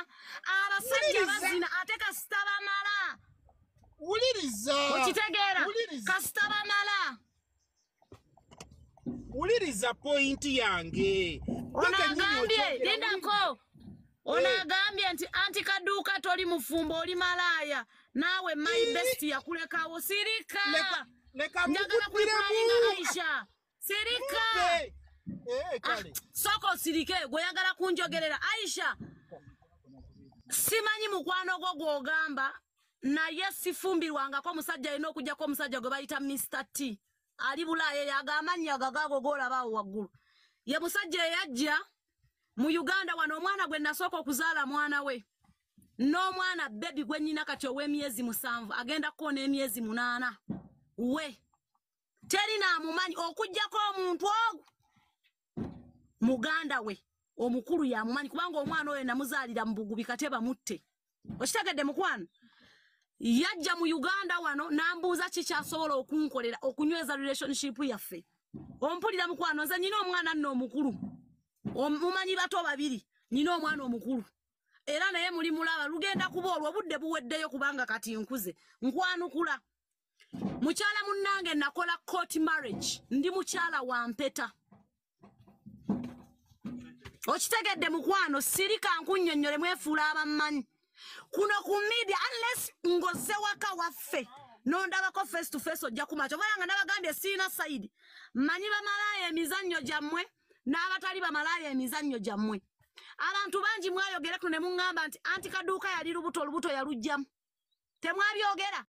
abasajja bazina ate kasita bamala wuliriza okitegeera kasita bamala wuliriza pointi yange onoagambye lindako onoagambye eh. nti anti kaduuka toli mufumbo oli malaaya naawe mybest eh. yakulekawo sirika njagala kulipulaninga aisha sirika eh. Ah, soko sirike gweyagala kunjogerera aisha simanyi mukwano gwo gw'ogamba naye sifumbirwangako omusajja alina okujjako omusajja gwe bayita mister t ali bulaaya yagamanyagagago golabaawo waggulu ye musajja eyajja mu uganda wano omwana gwe nasooka okuzaala mwana we n'omwana bebi gwennyina kati ow'emyezi musanvu agenda kukoo n'emyezi munaana we teri naamumanyi okujjako omuntu ogwo muganda we omukulu yamumanyi kubanga omwana oyo namuzalira mubugubi kate bamutte okitegedde mukwano yajja mu uganda wano nambuuza kikyasobola okunkolera okunyweza relationship yaffe ompulira mukwano nze nyina omwana nno omukulu mumanyi bato babiri nyina omwana omukulu era naye muli mulaba lugenda kuba olwo obudde buweddeyo kubanga kati nkuze nkwanukula mukyala munnange nakola cort marriage ndi mukyala wa mpeta okitegedde mukwano sirika nkunnyonnyole mwefuula abammanyi kuno ku media unless ngoze waka waffe nondabako face to face ojja kumaky obaranga nabagambye siina saidi mmanyi bamalaayo emizannyo gyammwe n'abatali bamalaayo emizannyo gyammwe abantu bangi mwayogere kuno ne muŋŋamba nti anti kaduuka yali lubuto olubuto yaluggyamu temwabyogera